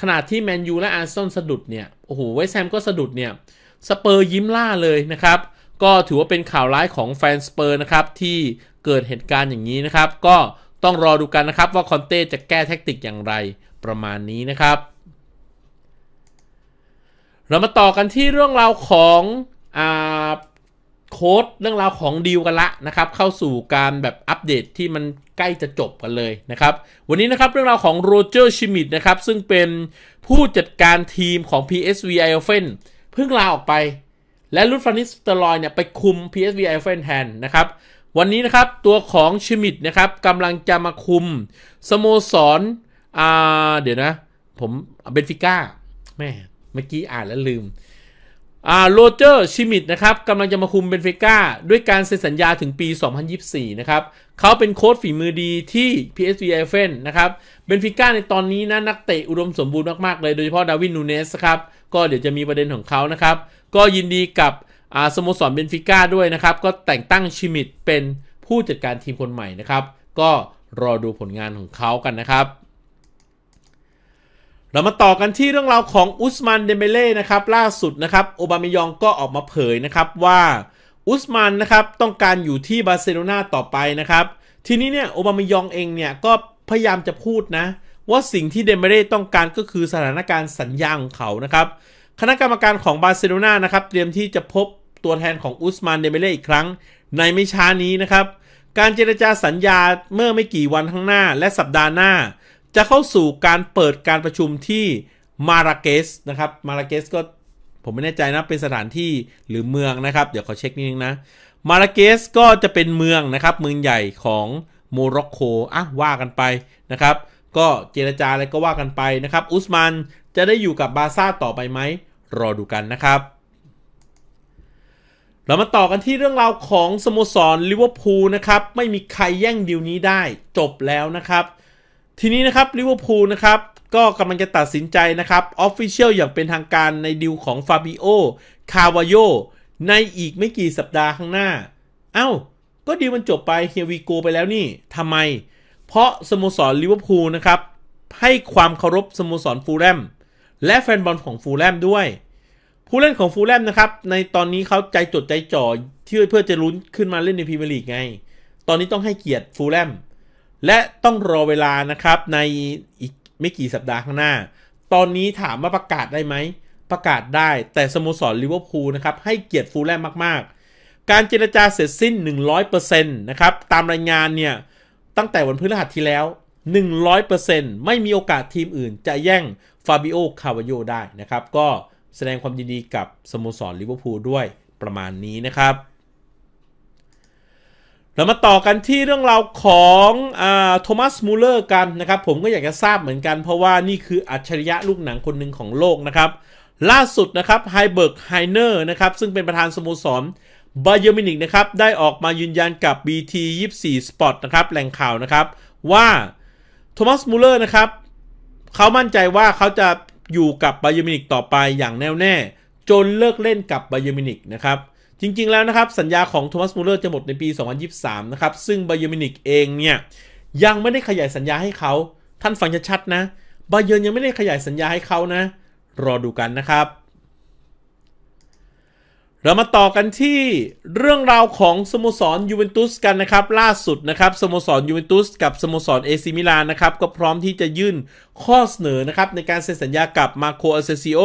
ขนาดที่แมนยูและอาร์ซอนสะดุดเนี่ย โอ้โหไวแซมก็สะดุดเนี่ยสเปอร์ยิ้มล่าเลยนะครับ ก็ถือว่าเป็นข่าวร้ายของแฟนสเปอร์นะครับ ที่เกิดเหตุการณ์อย่างนี้นะครับ ก็ต้องรอดูกันนะครับว่าคอนเต้จะแก้แท็กติกอย่างไรประมาณนี้นะครับ เรามาต่อกันที่เรื่องราวของอ่าโค้ดเรื่องราวของดีลกันละนะครับเข้าสู่การแบบอัปเดตที่มันใกล้จะจบกันเลยนะครับ วันนี้นะครับเรื่องราวของโรเจอร์ชิมิดนะครับซึ่งเป็นผู้จัดการทีมของ PSV i o f e n เพิ่งลาออกไปและลุฟฟานิสตอรอยเนี่ยไปคุม PSV i o f e n แทนนะครับ วันนี้นะครับตัวของชิมิดนะครับกำลังจะมาคุมสโมสรอ่าเดี๋ยวนะผมเบนฟิก้าแม่เมื่อกี้อ่านแล้วลืมโรเจอร์ชิมิดนะครับกำลังจะมาคุมเบนฟิก้าด้วยการเซ็นสัญญาถึงปี 2024 นะครับเขาเป็นโค้ดฝีมือดีที่ PSV Eindhoven นะครับเบนฟิก้าในตอนนี้นะนักเตะอุดมสมบูรณ์มาก ๆ เลยโดยเฉพาะดาวินนูเนสครับก็เดี๋ยวจะมีประเด็นของเขานะครับ ก็ยินดีกับสโมสรเบนฟิก้าด้วยนะครับ ก็แต่งตั้งชิมิดเป็นผู้จัดการทีมคนใหม่นะครับ ก็รอดูผลงานของเขากันนะครับเรามาต่อกันที่เรื่องราวของอุสมานเดเมเล่นะครับล่าสุดนะครับโอบามยองก็ออกมาเผยนะครับว่าอุสมานนะครับต้องการอยู่ที่บาร์เซโลนาต่อไปนะครับทีนี้เนี่ยโอบามยองเองเนี่ยก็พยายามจะพูดนะว่าสิ่งที่เดเมเล่ต้องการก็คือสถานการณ์สัญญาของเขานะครับคณะกรรมการของบาร์เซโลนานะครับเตรียมที่จะพบตัวแทนของอุสมานเดเมเล่อีกครั้ง ในไม่ช้านี้นะครับการเจรจาสัญญาเมื่อไม่กี่วันข้างหน้า และสัปดาห์หน้าจะเข้าสู่การเปิดการประชุมที่มาราเกสนะครับ มาราเกสก็ผมไม่แน่ใจนะ เป็นสถานที่หรือเมืองนะครับ เดี๋ยวขอเช็คนิดนึงนะ มาราเกสก็จะเป็นเมืองนะครับเมืองใหญ่ของโมร็อกโกอ่ะว่ากันไปนะครับ ก็เจรจาอะไรก็ว่ากันไปนะครับ อุสมานจะได้อยู่กับบาซ่าต่อไปไหมรอดูกันนะครับ เรามาต่อกันที่เรื่องราวของสโมสรลิเวอร์พูลนะครับ ไม่มีใครแย่งดีลนี้ได้จบแล้วนะครับทีนี้นะครับลิเวอร์พูลนะครับ ก็กำลังจะตัดสินใจนะครับออฟฟิเชียลอย่างเป็นทางการในดิวของฟาบิโอคาวาโยในอีกไม่กี่สัปดาห์ข้างหน้า เอา้า ก็ดีมันจบไปเฮียวีโกไปแล้วนี่ทำไม เพราะสโมสรลิเวอร์พูลนะครับ ให้ความเคารพสโมสรฟูลแลมและแฟนบอลของฟูลแลมด้วยผู้เล่นของฟูลแลมนะครับ ในตอนนี้เขาใจจดใจจ่อพื่เพื่อจะลุ้นขึ้นมาเล่นในพรีเมียร์ลีกไง ตอนนี้ต้องให้เกียรติฟูลแลมและต้องรอเวลานะครับ ในอีกไม่กี่สัปดาห์ข้างหน้า ตอนนี้ถามว่าประกาศได้ไหม ประกาศได้ แต่สโมสรลิเวอร์พูลนะครับ ให้เกียรติฟูลแลมมาก ๆ การเจรจาเสร็จสิ้น 100%นะครับ ตามรายงานเนี่ย ตั้งแต่วันพฤหัสที่แล้ว 100%ไม่มีโอกาสทีมอื่น จะแย่งฟาบิโอ คาวาโยได้นะครับ ก็แสดงความยินดีกับสโมสรลิเวอร์พูลด้วยประมาณนี้นะครับเรามาต่อกันที่เรื่องราวของอโทมัสมูเลอร์กันนะครับ ผมก็อยากจะทราบเหมือนกันเพราะว่านี่คืออัจฉริยะลูกหนังคนหนึ่งของโลกนะครับ ล่าสุดนะครับไฮเบิร์กไฮเนอร์นะครับ ซึ่งเป็นประธานสโมสรบาเยอร์มินิกนะครับ ได้ออกมายืนยันกับ BT 24 Sport นะครับแหล่งข่าวนะครับว่าโทมัสมูเลอร์นะครับเขามั่นใจว่าเขาจะอยู่กับบาเยอร์มินิกต่อไปอย่างแน่วแน่จนเลิกเล่นกับบาเยอร์มินิกนะครับจริง ๆ แล้วนะครับ สัญญาของโทมัสมูเลอร์จะหมดในปี 2023 นะครับ ซึ่งไบเยอร์มินิกเองเนี่ย ยังไม่ได้ขยายสัญญาให้เขา ท่านฟังชัดๆนะไบเยอร์ยังไม่ได้ขยายสัญญาให้เขานะ รอดูกันนะครับเรามาต่อกันที่เรื่องราวของสโมสรยูเวนตุสกันนะครับล่าสุดนะครับสโมสรยูเวนตุสกับสโมสรเอซิมิลานนะครับก็พร้อมที่จะยื่นข้อเสนอนะครับ ในการเซ็นสัญญากับมาโคอาเซซิโอ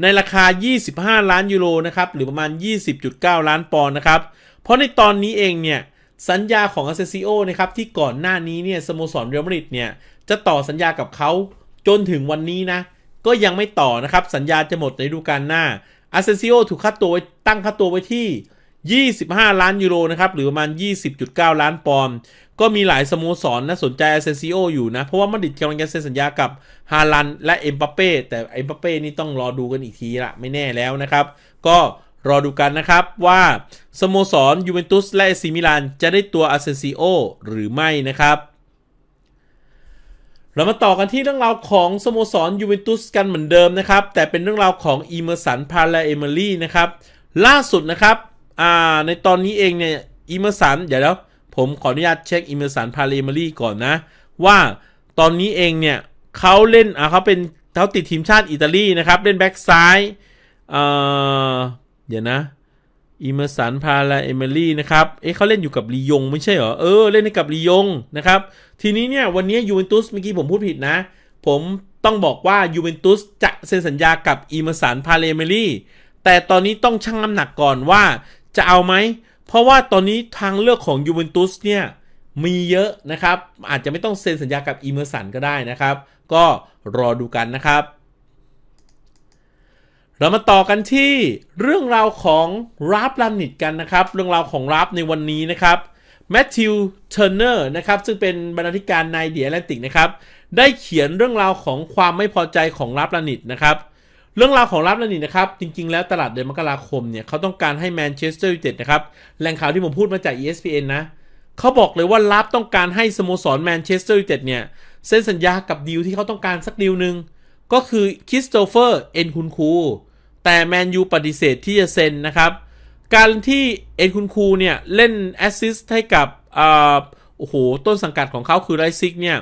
ในราคา 25 ล้านยูโรนะครับหรือประมาณ 20.9 ล้านปอนด์นะครับ เพราะในตอนนี้เองเนี่ย สัญญาของอาเซซิโอนะครับที่ก่อนหน้านี้เนี่ยสโมสรเรอัลมาดริดเนี่ย จะต่อสัญญากับเขาจนถึงวันนี้นะก็ยังไม่ต่อนะครับ สัญญาจะหมดในฤดูกาลหน้าอาเซนซิโอถูกค่าตัวไว้ตั้งค่าตัวไว้ที่ 25 ล้านยูโรนะครับ หรือประมาณ 20.9 ล้านปอนด์ ก็มีหลายสโมสรนนะสนใจอาเซนซิโออยู่นะ เพราะว่ามาดริดกำลังจะเซ็นสัญญากับฮาลัน และเอ็มปาเป้แต่เอ็มปาเป้นี่ต้องรอดูกันอีกทีละไม่แน่แล้วนะครับ ก็รอดูกันนะครับว่าสโมสรยูเวนตุสและซิมิลานจะได้ตัวอาเซนซิโอหรือไม่นะครับเรามาต่อกันที่เรื่องราวของสโมสรยูเวนตุสกันเหมือนเดิมนะครับ แต่เป็นเรื่องราวของอีเมอร์สันพาราเอเมอรี่นะครับล่าสุดนะครับในตอนนี้เองเนี่ยอีเมอร์สันเดี๋ยวแล้วผมขออนุญาตเช็คอีเมอร์สันพาราเอเมอรี่ก่อนนะว่าตอนนี้เองเนี่ยเขาเล่นเขาเป็นเขาติดทีมชาติอิตาลีนะครับเล่นแบ็กซ้ายเเดี๋ยวนะอิมสันพาลาเอเมลี่นะครับ เอ๊ะเขาเล่นอยู่กับลียง ไม่ใช่เหรอ เออเล่นให้กับลียงนะครับ ทีนี้เนี่ยวันนี้ยูเวนตุสเมื่อกี้ผมพูดผิดนะ ผมต้องบอกว่ายูเวนตุสจะเซ็นสัญญากับอิมสันพาเลเมลี่ แต่ตอนนี้ต้องชั่งน้ำหนักก่อนว่าจะเอาไหม เพราะว่าตอนนี้ทางเลือกของยูเวนตุสเนี่ยมีเยอะนะครับ อาจจะไม่ต้องเซ็นสัญญากับอิมเมอร์สันก็ได้นะครับ ก็รอดูกันนะครับเรามาต่อกันที่เรื่องราวของราฟลานิดกันนะครับเรื่องราวของราฟในวันนี้นะครับแมทธิวเทอร์เนอร์นะครับ ซึ่งเป็นบรรณาธิการในเดียแลนติกนะครับได้เขียนเรื่องราวของความไม่พอใจของราฟลานิดนะครับเรื่องราวของรับลานนดนะครับ จริงๆ แล้วตลาดเดือนมกราคมเนี่ยเขาต้องการให้แมนเชสเตอร์ยูไนเต็ดนะครับแหล่งข่าวที่ผมพูดมาจาก ESPN นะเขาบอกเลยว่ารับต้องการให้สโมสรแมนเชสเตอร์ยูไนเต็ดเนี่ยเซ็นสัญญากับดีลที่เขาต้องการสักดีลหนึ่งก็คือคริสโตเฟอร์เอ็นคุนคูแต่แมนยูปฏิเสธที่จะเซ็นนะครับ การที่เอ็นคุณคูเนี่ยเล่นแอสซิสต์ให้กับอ่าโอ้โหต้นสังกัดของเขาคือไรซิกเนี่ย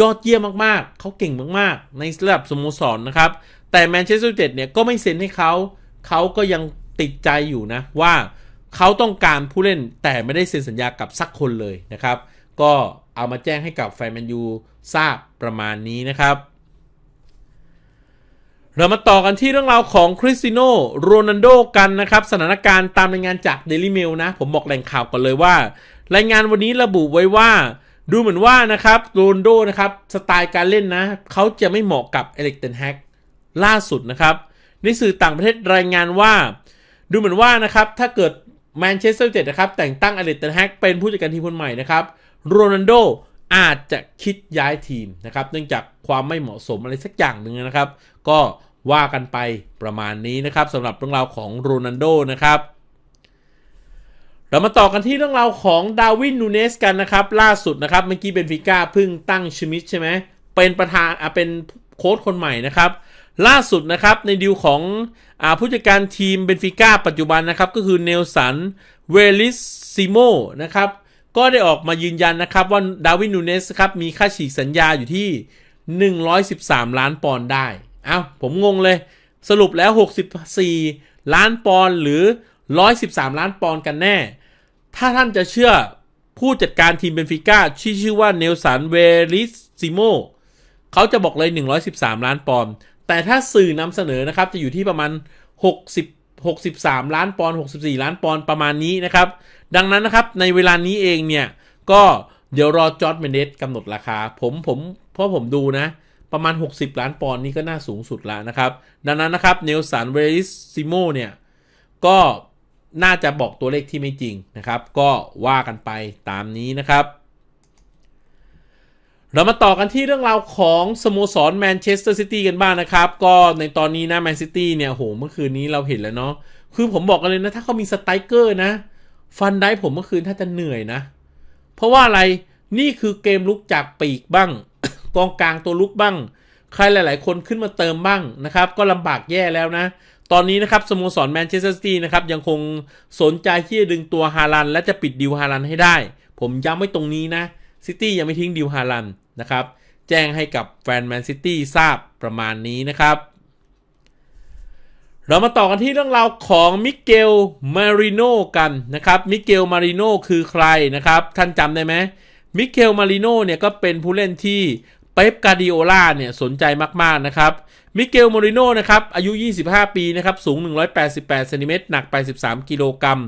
ยอดเยี่ยมมาก ๆ เขาเก่งมาก ๆ ในระดับสโมสรนนะครับ แต่แมนเชสเตอร์ยูไนเต็ดเนี่ยก็ไม่เซ็นให้เขา เขาก็ยังติดใจอยู่นะว่าเขาต้องการผู้เล่นแต่ไม่ได้เซ็นสัญญากับสักคนเลยนะครับ ก็เอามาแจ้งให้กับแฟนแมนยูทราบประมาณนี้นะครับเรามาต่อกันที่เรื่องราวของคริสติโนโรนันโดกันนะครับ สถานการณ์ตามรายงานจาก Daily Mail นะ ผมบอกแหล่งข่าวก่อนเลยว่า รายงานวันนี้ระบุไว้ว่า ดูเหมือนว่านะครับ โรนโดนะครับ สไตล์การเล่นนะ เขาจะไม่เหมาะกับเอเล็กเตนแฮกล่าสุดนะครับ ในสื่อต่างประเทศรายงานว่า ดูเหมือนว่านะครับ ถ้าเกิดแมนเชสเตอร์ยูไนเต็ดนะครับ แต่งตั้งเอเล็กเตนแฮกเป็นผู้จัดการทีมคนใหม่นะครับ โรนันโดอาจจะคิดย้ายทีมนะครับเนื่องจากความไม่เหมาะสมอะไรสักอย่างหนึ่งนะครับ ก็ว่ากันไปประมาณนี้นะครับสำหรับเรื่องราวของโรนันโดนะครับ เรามาต่อกันที่เรื่องราวของดาวินนูเนสกันนะครับ ล่าสุดนะครับเมื่อกี้เบนฟิก้าเพิ่งตั้งชิมิชใช่ไหมเป็นประธานอ่ะเป็นโค้ชคนใหม่นะครับ ล่าสุดนะครับในดีลของอ่าผู้จัดการทีมเบนฟิก้าปัจจุบันนะครับ ก็คือเนลสันเวลิสซิโมนะครับก็ได้ออกมายืนยันนะครับว่าดาวินนูเนสครับมีค่าฉีกสัญญาอยู่ที่ 113 ล้านปอนด์ได้เอ้าผมงงเลยสรุปแล้ว 64 ล้านปอนด์หรือ 113 ล้านปอนด์กันแน่ ถ้าท่านจะเชื่อผู้จัดการทีมเบนฟิก้าที่ชื่อว่าเนลสันเวริซิโมเขาจะบอกเลย 113 ล้านปอนด์ แต่ถ้าสื่อนำเสนอนะครับจะอยู่ที่ประมาณ 60 63 ล้านปอนด์ 64 ล้านปอนด์ประมาณนี้นะครับดังนั้นนะครับในเวลานี้เองเนี่ยก็เดี๋ยวรอจอร์ดเมนเดสกำหนดราคา ผม ผม เพราะผมดูนะ ประมาณ 60 ล้านปอนด์นี่ก็น่าสูงสุดแล้วนะครับ ดังนั้นนะครับเนลสันเวริสซิโมเนี่ย ก็น่าจะบอกตัวเลขที่ไม่จริงนะครับ ก็ว่ากันไปตามนี้นะครับ เรามาต่อกันที่เรื่องราวของ สโมสรแมนเชสเตอร์ซิตี้กันบ้างนะครับ ก็ในตอนนี้นะแมนซิตี้เนี่ย โหเมื่อคืนนี้เราเห็นแล้วเนาะคือผมบอกกันเลยนะถ้าเขามีสไตรเกอร์นะเฟันได้ผมเมื่อคืนถ้าจะเหนื่อยนะ เพราะว่าอะไร นี่คือเกมลุกจากปีกบ้าง กองกลางตัวลุกบ้าง ใครหลายๆคนขึ้นมาเติมบ้างนะครับ ก็ลำบากแย่แล้วนะ ตอนนี้นะครับสโมสรแมนเชสเตอร์ซิตี้นะครับ ยังคงสนใจที่จะดึงตัวฮาลันและจะปิดดิวฮาลันให้ได้ ผมย้ำไว้ตรงนี้นะ ซิตี้ยังไม่ทิ้งดิวฮาลันนะครับ แจ้งให้กับแฟนแมนซิตี้ทราบประมาณนี้นะครับเรามาต่อกันที่เรื่องราวของมิเกล มาริโนกันนะครับ มิเกล มาริโนคือใครนะครับ ท่านจำได้ไหมมิเกล มาริโนเนี่ยก็เป็นผู้เล่นที่เป๊ปกาดิโอลาเนี่ยสนใจมากๆนะครับ มิเกล มาริโนนะครับ อายุ 25 ปี นะครับ สูง 188ซนติเมตรหนัก 8 3กิโลกรัม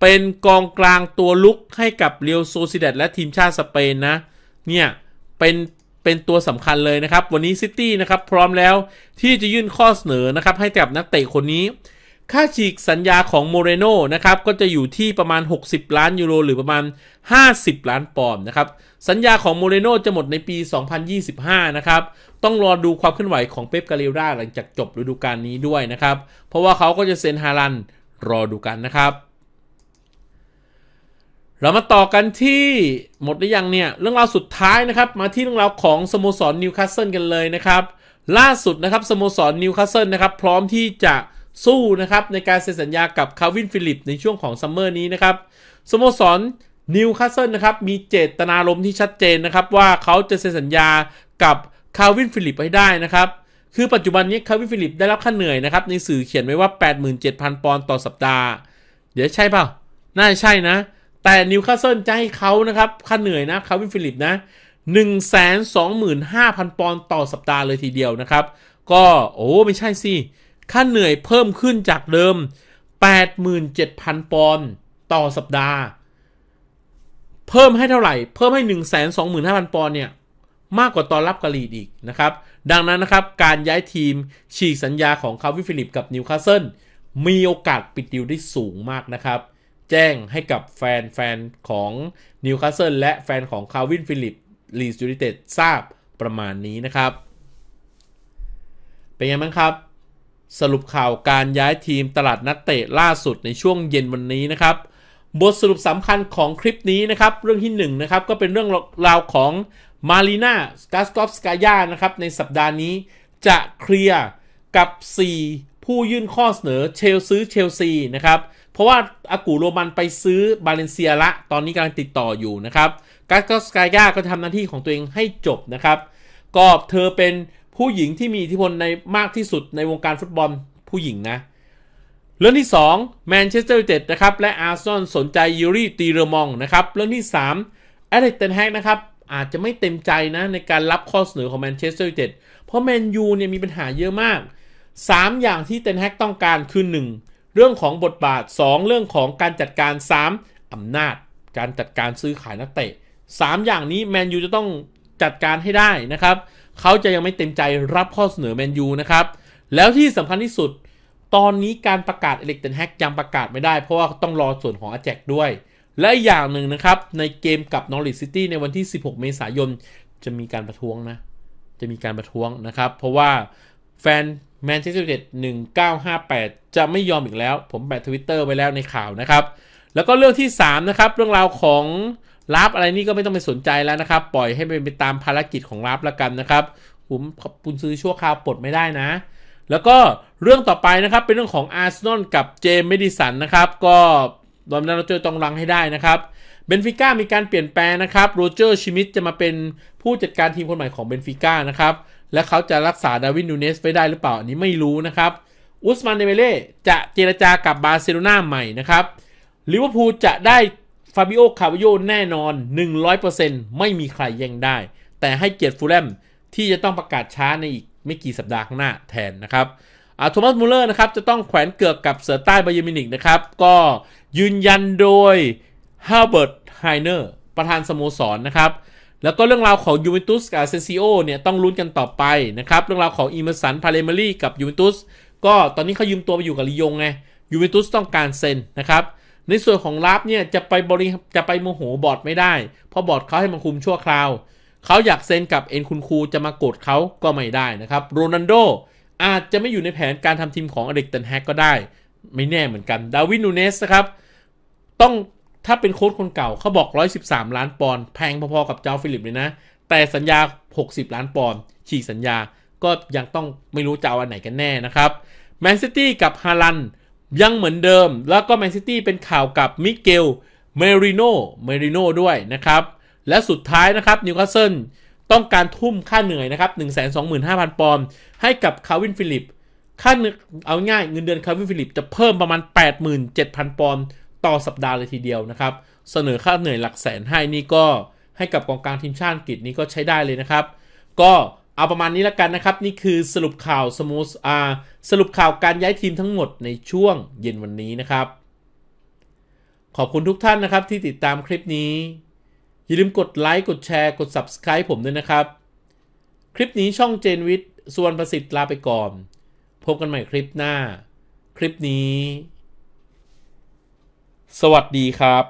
เป็นกองกลางตัวลุกให้กับเรียวโซซิเดตและทีมชาติสเปนนะ เนี่ย เป็นเป็นตัวสำคัญเลยนะครับ วันนี้ซิตี้นะครับพร้อมแล้วที่จะยื่นข้อเสนอนะครับ ให้กับนักเตะคนนี้ ค่าฉีกสัญญาของโมเรโนนะครับ ก็จะอยู่ที่ประมาณ 60 ล้านยูโร หรือประมาณ 50 ล้านปอนด์นะครับ สัญญาของโมเรโนจะหมดในปี 2025 นะครับ ต้องรอดูความเคลื่อนไหวของเป๊ปกาเรราหลังจากจบฤดูกาลนี้ด้วยนะครับ เพราะว่าเขาก็จะเซ็นฮารันรอดูกันนะครับเรามาต่อกันที่หมดหรือยังเนี่ยเรื่องราวสุดท้ายนะครับมาที่เรื่องราวของสโมสรนิวคาสเซิลกันเลยนะครับ ล่าสุดนะครับสโมสรนิวคาสเซิลนะครับพร้อมที่จะสู้นะครับในการเซ็นสัญญากับคาวินฟิลิปในช่วงของซัมเมอร์นี้นะครับสโมสรนิวคาสเซิลนะครับมีเจตนารมณ์ที่ชัดเจนนะครับ ว่าเขาจะเซ็นสัญญากับคาวินฟิลิปให้ได้นะครับ คือปัจจุบันนี้คาวินฟิลิปได้รับค่าเหนื่อยนะครับในสื่อเขียนไว้ว่า 87,000 ปอนด์ต่อสัปดาห์เดี๋ยวใช่เปล่าน่าจะใช่นะแต่นิวคาสเซิลจะให้เขานะครับค่าเหนื่อยนะคาวินฟิลิปนะ1 2 5 0 0 0ปอนด์ต่อสัปดาห์เลยทีเดียวนะครับ ก็โอ้ไม่ใช่สิค่าเหนื่อยเพิ่มขึ้นจากเดิม 87,000ปอนด์ต่อสัปดาห์ เพิ่มให้เท่าไหร่ เพิ่มให้ 1 2 5 0 0 0ปอนด์เนี่ยมากกว่าตอนรับกะลีดอีกนะครับ ดังนั้นนะครับการย้ายทีมฉีกสัญญาของคาวิฟิลิปกับนิวคาสเซิลมีโอกาสปิดดิวได้สูงมากนะครับแจ้งให้กับแฟนแฟนของนิวคาสเซิลและแฟนของคาวินฟิลิปลีสยูนิเต็ดทราบประมาณนี้นะครับ เป็นไงบ้างครับ สรุปข่าวการย้ายทีมตลาดนักเตะล่าสุดในช่วงเย็นวันนี้นะครับ บทสรุปสำคัญของคลิปนี้นะครับ เรื่องที่1นนะครับก็เป็นเรื่องราวของมารีนากาสกอฟสกายานะครับ ในสัปดาห์นี้จะเคลียร์กับ 4 ผู้ยื่นข้อเสนอเชลซื้อเชลซีนะครับเพราะว่าอากูโรมันไปซื้อบาเลนเซียละตอนนี้กำลังติดต่ออยู่นะครับกาสกสกายาก็ทำหน้าที่ของตัวเองให้จบนะครับ ก็เธอเป็นผู้หญิงที่มีอิทธิพลในมากที่สุดในวงการฟุตบอลผู้หญิงนะ เรื่องที่2แมนเชสเตอร์ยูไนเต็ดนะครับ และอาร์ซอนสนใจยูรีตีเรมองนะครับ เรื่องที่3แอเลเตนแฮกนะครับ อาจจะไม่เต็มใจนะ ในการรับข้อเสนอของแมนเชสเตอร์ยูไนเต็ดเพราะแมนยูเนี่ยมีปัญหาเยอะมาก 3 อย่างที่เตนแฮกต้องการคือ1เรื่องของบทบาท 2 เรื่องของการจัดการ 3อำนาจการจัดการซื้อขายนักเตะ 3 อย่างนี้แมนยูจะต้องจัดการให้ได้นะครับเขาจะยังไม่เต็มใจรับข้อเสนอแมนยูนะครับ แล้วที่สำคัญที่สุด ตอนนี้การประกาศเอเล็กเตนแฮกยังประกาศไม่ได้ เพราะว่าต้องรอส่วนของอาแจกด้วย และอย่างหนึ่งนะครับ ในเกมกับนอริสซิตี้ในวันที่ 16 เมษายนจะมีการประท้วงนะจะมีการประท้วงนะครับเพราะว่าแฟนแมนเชสเตอร์ยดหนเาห้1958 จะไม่ยอมอีกแล้ว ผมแปะทวิตเตอร์ไว้แล้วในข่าวนะครับ แล้วก็เรื่องที่3นะครับ เรื่องราวของลับอะไรนี่ก็ไม่ต้องไปสนใจแล้วนะครับ ปล่อยให้เป็นไปตามภารกิจของลับละกันนะครับ ผมคุณซื้อชั่วคราวปลดไม่ได้นะ แล้วก็เรื่องต่อไปนะครับ เป็นเรื่องของอาร์เซนอลกับเจมส์เมดิสันนะครับ ก็ตอนนั้นเราจะต้องรังให้ได้นะครับ เบนฟิก้ามีการเปลี่ยนแปลงนะครับ โรเจอร์ ชิมิทจะมาเป็นผู้จัดการทีมคนใหม่ของเบนฟิก้านะครับและเขาจะรักษาดาวินนูเนสไว้ได้หรือเปล่าอันนี้ไม่รู้นะครับ อุสมานเดเมเล่จะเจรจากับบาร์เซโลนาใหม่นะครับ ลิเวอร์พูลจะได้ฟาบิโอคาวิโยแน่นอน 100%ไม่มีใครแย่งได้ แต่ให้เกียรติฟูลแลมที่จะต้องประกาศช้าในอีกไม่กี่สัปดาห์ข้างหน้าแทนนะครับอโทมัสมูเลอร์นะครับ จะต้องแขวนเกือกกับเสือใต้ไบยมินิกนะครับก็ยืนยันโดยฮาเบิร์ตไฮเนอร์ประธานสโมสรนนะครับแล้วก็เรื่องราวของยูเวนตุสกับเซนซิโอเนี่ยต้องลุ้นกันต่อไปนะครับ เรื่องราวของอเมสันพาเลมารีกับยูเวนตุสก็ตอนนี้เขายืมตัวไปอยู่กับลียงไงยูเวนตุสต้องการเซ็นนะครับ ในส่วนของลาฟเนี่ยจะไปบริจะไปโมโหบอร์ดไม่ได้ เพราะบอร์ดเขาให้มันคุมชั่วคราว เขาอยากเซ็นกับเอ็นคุณครูจะมากดเขาก็ไม่ได้นะครับโรนันโดอาจจะไม่อยู่ในแผนการทำทีมของอเด็กตันแฮกก็ได้ไม่แน่เหมือนกันดาวินนูเนสนะครับต้องถ้าเป็นโค้ชคนเก่าเขาบอก 113 ล้านปอนด์แพงพอๆกับเจ้าฟิลิปเลยนะ แต่สัญญา 60 ล้านปอนด์ฉีกสัญญาก็ยังต้องไม่รู้จะเอาอันไหนกันแน่นะครับแมนซิตี้กับฮาลันยังเหมือนเดิม แล้วก็แมนซิตี้เป็นข่าวกับมิเกลเมริโนเมริโนด้วยนะครับ และสุดท้ายนะครับนิวคาสเซิลต้องการทุ่มค่าเหนื่อยนะครับ125,000 ปอนด์ให้กับคาวินฟิลิปค่าเอาง่ายเงินเดือนคาวินฟิลิปจะเพิ่มประมาณ 87,000 ปอนด์ต่อสัปดาห์เลยทีเดียวนะครับ เสนอค่าเหนื่อยหลักแสนให้นี่ก็ให้กับกองกลางทีมชาติอังกฤษนี่ก็ใช้ได้เลยนะครับ ก็เอาประมาณนี้ละกันนะครับ นี่คือสรุปข่าวสมูสอาสรุปข่าวการย้ายทีมทั้งหมดในช่วงเย็นวันนี้นะครับ ขอบคุณทุกท่านนะครับที่ติดตามคลิปนี้ อย่าลืมกดไลค์กดแชร์กด Subscribe ผมด้วยนะครับ คลิปนี้ช่องเจนวิทย์ส่วนประสิทธิ์ลาไปก่อนพบกันใหม่คลิปหน้า คลิปนี้สวัสดีครับ